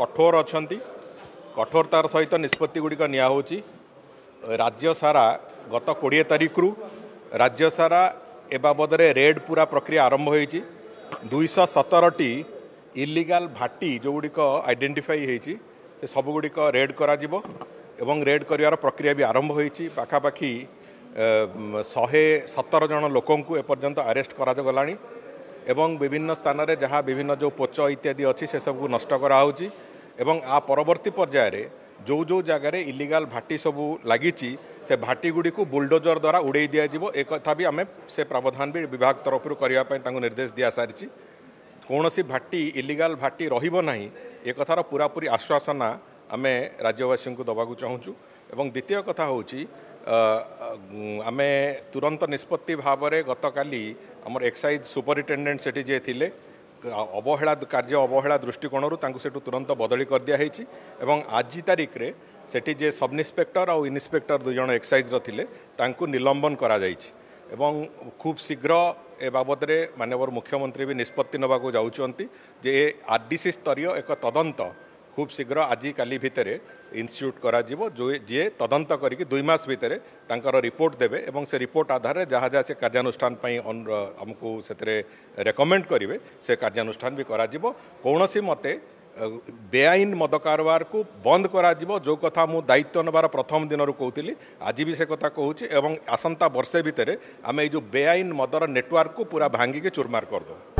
କଠୋର ଅଛନ୍ତି କଠୋରତାର ସହିତ ନିଷ୍ପତ୍ତି ଗୁଡ଼ିକ ନିଆ ହେଉଛି ରାଜ୍ୟ ସାରା ଗତ କୋଡ଼ିଏ ତାରିଖରୁ ରାଜ୍ୟ ସାରା ଏ ବାବଦରେ ରେଡ୍ ପୁରା ପ୍ରକ୍ରିୟା ଆରମ୍ଭ ହୋଇଛି ଦୁଇଶହ ସତରଟି ଇଲିଗାଲ ଭାଟି ଯେଉଁଗୁଡ଼ିକ ଆଇଡେଣ୍ଟିଫାଇ ହୋଇଛି ସେ ସବୁଗୁଡ଼ିକ ରେଡ୍ କରାଯିବ ଏବଂ ରେଡ୍ କରିବାର ପ୍ରକ୍ରିୟା ବି ଆରମ୍ଭ ହୋଇଛି ପାଖାପାଖି ଶହେ ସତର ଜଣ ଲୋକଙ୍କୁ ଏପର୍ଯ୍ୟନ୍ତ ଆରେଷ୍ଟ କରାଯଗଲାଣି ଏବଂ ବିଭିନ୍ନ ସ୍ଥାନରେ ଯାହା ବିଭିନ୍ନ ଯେଉଁ ପୋଚ ଇତ୍ୟାଦି ଅଛି ସେସବୁକୁ ନଷ୍ଟ କରାହେଉଛି এবং ଆ ପରବର୍ତ୍ତୀ ପର୍ଯ୍ୟାୟରେ ଯେଉଁ ଯେଉଁ ଜାଗାରେ ଇଲିଗାଲ୍ ଭାଟି ସବୁ ଲାଗିଛି ସେ ଭାଟିଗୁଡ଼ିକୁ ବୁଲଡୋଜର ଦ୍ୱାରା ଉଡ଼େଇ ଦିଆଯିବ ଏ କଥା ବି ଆମେ ସେ ପ୍ରାବଧାନ ବି ବିଭାଗ ତରଫରୁ କରିବା ପାଇଁ ତାଙ୍କୁ ନିର୍ଦ୍ଦେଶ ଦିଆସାରିଛି କୌଣସି ଭାଟି ଇଲିଗାଲ୍ ଭାଟି ରହିବ ନାହିଁ ଏ କଥାର ପୁରାପୁରି ଆଶ୍ୱାସନା ଆମେ ରାଜ୍ୟବାସୀଙ୍କୁ ଦେବାକୁ ଚାହୁଁଛୁ ଏବଂ ଦ୍ୱିତୀୟ କଥା ହେଉଛି ଆମେ ତୁରନ୍ତ ନିଷ୍ପତ୍ତି ଭାବରେ ଗତକାଲି ଆମର ଏକ୍ସାଇଜ୍ ସୁପରିଟେଣ୍ଡେଣ୍ଟ ସେଠି ଯିଏ ଥିଲେ অবহেলা কার্য অবহেলা দৃষ্টিকোণর তাঁকু সেটু তুরন্ত বদলি করে দিয়া হয়েছি এবং আজি তারিখে সেটি যে সব ইন্সপেক্টর আউ ইন্সপেক্টর দুজন এক্সাইজর লে তাঁকু নিলম্বন করা যাইছি এবং খুব শীঘ্র এ বাবদরে মানবর মুখ্যমন্ত্রী বি নিষ্পত্তি নেওয়া যাচ্ছেন যে আরডিসি স্তরীয় এক তদন্ত খুব শীঘ্র আজি কালি ভিতরে ইনস্টিট্যুট করা যে তদন্ত করি দুই মাস ভিতরে তাঁর রিপোর্ট দেবে এবং সে রিপোর্ট আধারে যা যা সে কার্যানুষ্ঠান আমি সেতরে রেকমেন্ড করবে সে কার্যানুষ্ঠান বি করা কৌশি মতে বেআইন মদ কারবারକୁ ବନ୍ଦ କରାଯିବ ଯେଉଁ କଥା ମୁଁ ଦାୟିତ୍ୱ ନେବାର ପ୍ରଥମ ଦିନରୁ କହୁଥିଲି ଆଜି ବି ସେ କଥା କହୁଛି ଏବଂ ଆସନ୍ତା ବର୍ଷେ ଭିତରେ ଆମେ ଏଇ ଯେଉଁ ବେଆଇନ ମଦର ନେଟୱାର୍କକୁ ପୁରା ଭାଙ୍ଗିକି ଚୁରମାର କରିଦେବୁ